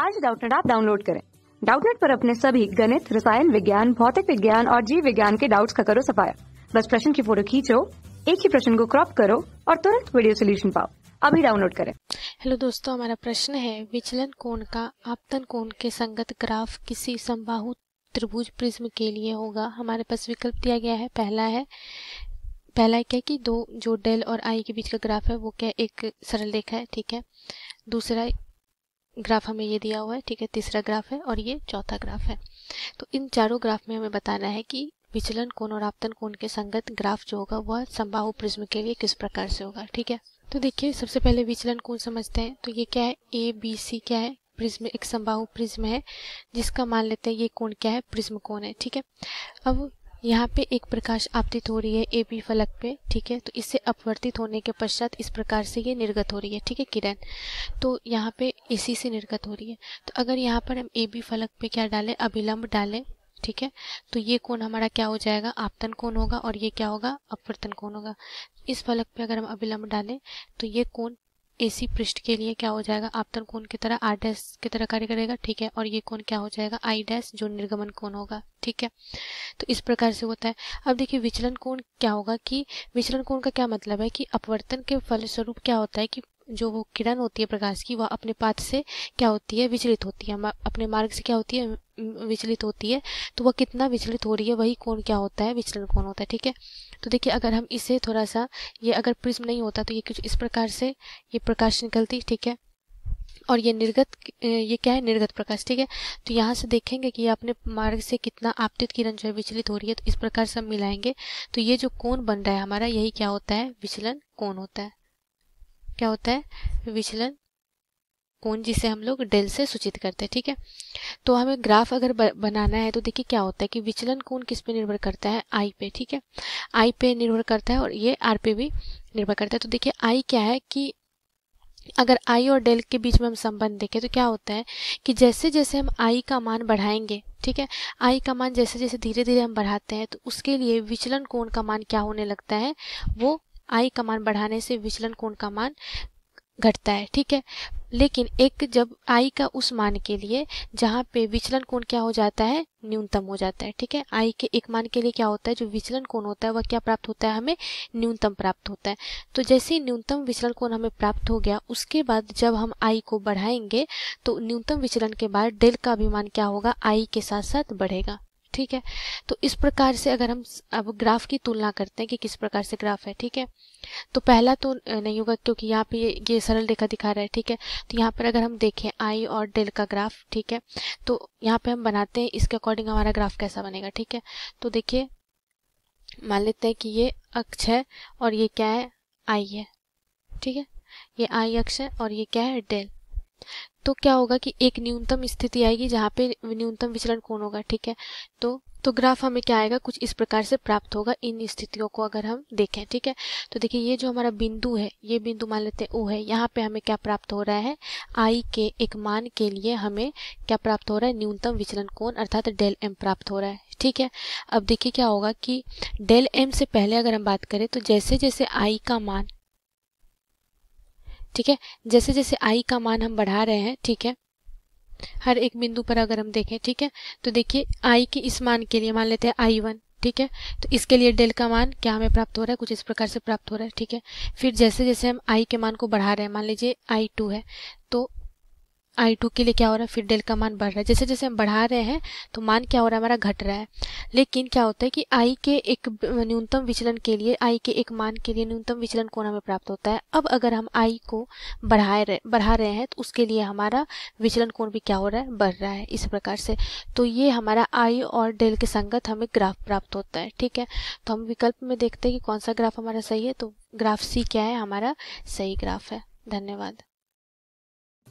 आज डाउटनेट आप डाउनलोड करें डाउटनेट पर अपने सभी गणित रसायन विज्ञान भौतिक विज्ञान और जीव विज्ञान के डाउट्स का करो सफाया बस प्रश्न की फोटो खींचो एक ही प्रश्न को क्रॉप करो और तुरंत वीडियो सोल्यूशन पाओ अभी डाउनलोड करें हेलो दोस्तों हमारा प्रश्न है विचलन कोण का आपतन कोण के संगत ग्राफ किसी संबाहु त्रिभुज प्रिज्म के लिए होगा हमारे पास विकल्प दिया गया है पहला है पहला है क्या कि दो जो डेल और आई के बीच का ग्राफ है वो क्या एक सरल रेखा है ठीक है दूसरा ग्राफ हमें ये दिया हुआ है ठीक है तीसरा ग्राफ है और ये चौथा ग्राफ है तो इन चारों ग्राफ में हमें बताना है कि विचलन कोण और आपतन कोण के संगत ग्राफ जो होगा वह संबाहु प्रिज्म के लिए किस प्रकार से होगा ठीक है तो देखिए सबसे पहले विचलन कोण समझते हैं तो ये क्या है ए बी सी क्या है प्रिज्म एक संबाहु प्रिज्म है जिसका मान लेते हैं ये कोण क्या है प्रिज्म कोण है ठीक है अब यहाँ पे एक प्रकाश आपतित हो रही है ए बी फलक पे ठीक है तो इससे अपवर्तित होने के पश्चात इस प्रकार से ये निर्गत हो रही है ठीक है किरण तो यहाँ पे इसी से निर्गत हो रही है तो अगर यहाँ पर हम ए बी फलक पे क्या डालें अभिलंब डालें ठीक है तो ये कोण हमारा क्या हो जाएगा आपतन कोण होगा और ये क्या होगा अपवर्तन कोण होगा इस फलक पे अगर हम अभिलंब डालें तो ये कोण एसी पृष्ठ के लिए क्या हो जाएगा आपतन कोण की तरह आर डैश की तरह कार्य करेगा ठीक है और ये कोण क्या हो जाएगा आई डैश जो निर्गमन कोण होगा ठीक है तो इस प्रकार से होता है अब देखिए विचलन कोण क्या होगा कि विचलन कोण का क्या मतलब है कि अपवर्तन के फलस्वरूप क्या होता है कि जो वो किरण होती है प्रकाश की वह अपने पाथ से क्या होती है विचलित होती है अपने मार्ग से क्या होती है विचलित होती है तो वह कितना विचलित हो रही है वही कौन क्या होता है विचलन कौन होता है ठीक है तो देखिए अगर हम इसे थोड़ा सा ये अगर प्रिज्म नहीं होता तो ये कुछ इस प्रकार से ये प्रकाश निकलती ठीक है और ये निर्गत ये क्या है निर्गत प्रकाश ठीक है तो यहाँ से देखेंगे कि अपने मार्ग से कितना आपतित किरण जो है विचलित हो रही है तो इस प्रकार से हम मिलाएंगे तो ये जो कोण बन रहा है हमारा यही क्या होता है विचलन कोण होता है क्या होता है विचलन कोण जिसे हम लोग डेल से सूचित करते हैं ठीक है तो हमें ग्राफ अगर बनाना है तो देखिए क्या होता है कि विचलन कोण किस पे निर्भर करता है आई पे ठीक है आई पे निर्भर करता है और ये आर पे भी निर्भर करता है तो देखिए आई क्या है कि अगर आई और डेल के बीच में हम संबंध देखें तो क्या होता है कि जैसे जैसे हम आई का मान बढ़ाएंगे ठीक है आई का मान जैसे जैसे धीरे धीरे हम बढ़ाते हैं तो उसके लिए विचलन कोण का मान क्या होने लगता है वो आई का मान बढ़ाने से विचलन कोण का मान घटता है ठीक है लेकिन एक जब आई का उस मान के लिए जहाँ पे विचलन कोण क्या हो जाता है न्यूनतम हो जाता है ठीक है आई के एक मान के लिए क्या होता है जो विचलन कोण होता है वह क्या प्राप्त होता है हमें न्यूनतम प्राप्त होता है तो जैसे ही न्यूनतम विचलन कोण हमें प्राप्त हो गया उसके बाद जब हम आई को बढ़ाएंगे तो न्यूनतम विचलन के बाद डेल का अभिमान क्या होगा आई के साथ साथ बढ़ेगा ठीक है तो इस प्रकार से अगर हम अब ग्राफ की तुलना करते हैं कि किस प्रकार से ग्राफ है ठीक है तो पहला तो नहीं होगा क्योंकि यहाँ पे ये, सरल रेखा दिखा रहा है ठीक है तो यहाँ पर अगर हम देखें आई और डेल का ग्राफ ठीक है तो यहाँ पे हम बनाते हैं इसके अकॉर्डिंग हमारा ग्राफ कैसा बनेगा ठीक है तो देखिए मान लेते हैं कि ये अक्ष है और ये क्या है आई है ठीक है ये आई अक्ष है और ये क्या है डेल तो क्या होगा कि एक न्यूनतम स्थिति आएगी जहाँ पे न्यूनतम विचलन कोण होगा ठीक है तो तो ग्राफ हमें क्या आएगा कुछ इस प्रकार से प्राप्त होगा इन स्थितियों को अगर हम देखें ठीक है तो देखिए ये जो हमारा बिंदु है ये बिंदु मान लेते हैं ओ है यहाँ पे हमें क्या प्राप्त हो रहा है आई के एक मान के लिए हमें क्या प्राप्त हो रहा है न्यूनतम विचलन कोण अर्थात डेल एम प्राप्त हो रहा है ठीक है अब देखिए क्या होगा कि डेल एम से पहले अगर हम बात करें तो जैसे जैसे आई का मान ठीक है जैसे जैसे आई का मान हम बढ़ा रहे हैं ठीक है हर एक बिंदु पर अगर हम देखें ठीक है तो देखिए आई के इस मान के लिए मान लेते हैं आई वन ठीक है तो इसके लिए डेल का मान क्या हमें प्राप्त हो रहा है कुछ इस प्रकार से प्राप्त हो रहा है ठीक है फिर जैसे जैसे हम आई के मान को बढ़ा रहे हैं मान लीजिए आई टू है तो आई टू के लिए क्या हो रहा है फिर डेल का मान बढ़ रहा है जैसे जैसे हम बढ़ा रहे हैं तो मान क्या हो रहा है हमारा घट रहा है लेकिन क्या होता है कि आई के एक न्यूनतम विचलन के लिए आई के एक मान के लिए न्यूनतम विचलन कोण हमें प्राप्त होता है अब अगर हम आई को बढ़ाए रहे बढ़ा रहे हैं तो उसके लिए हमारा विचलन कोण भी क्या हो रहा है बढ़ रहा है इस प्रकार से तो ये हमारा आई और डेल के संगत हमें ग्राफ प्राप्त होता है ठीक है तो हम विकल्प में देखते हैं कि कौन सा ग्राफ हमारा सही है तो ग्राफ सी क्या है हमारा सही ग्राफ है धन्यवाद